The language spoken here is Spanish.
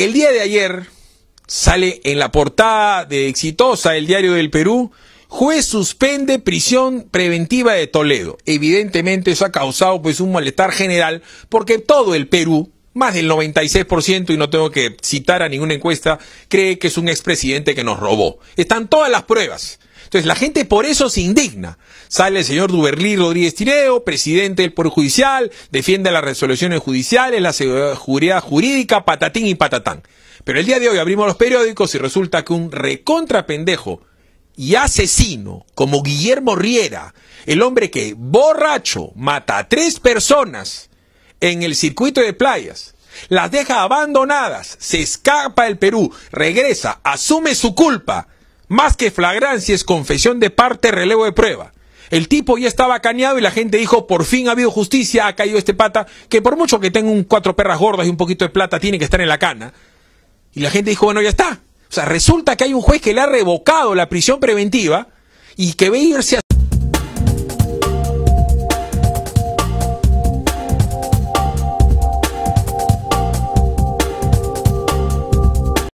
El día de ayer sale en la portada de Exitosa, el diario del Perú, juez suspende prisión preventiva de Toledo. Evidentemente eso ha causado pues un malestar general porque todo el Perú más del 96%, y no tengo que citar a ninguna encuesta, cree que es un expresidente que nos robó. Están todas las pruebas. Entonces la gente por eso se indigna. Sale el señor Duberlí Rodríguez Tireo, presidente del Poder Judicial, defiende las resoluciones judiciales, la seguridad jurídica, patatín y patatán. Pero el día de hoy abrimos los periódicos y resulta que un recontra pendejo y asesino como Guillermo Riera, el hombre que borracho mata a tres personas en el circuito de playas, las deja abandonadas, se escapa el Perú, regresa, asume su culpa. Más que flagrancia es confesión de parte, relevo de prueba. El tipo ya estaba cañado y la gente dijo, por fin ha habido justicia, ha caído este pata, que por mucho que tenga un cuatro perras gordas y un poquito de plata, tiene que estar en la cana. Y la gente dijo, bueno, ya está. O sea, resulta que hay un juez que le ha revocado la prisión preventiva y que ve irse a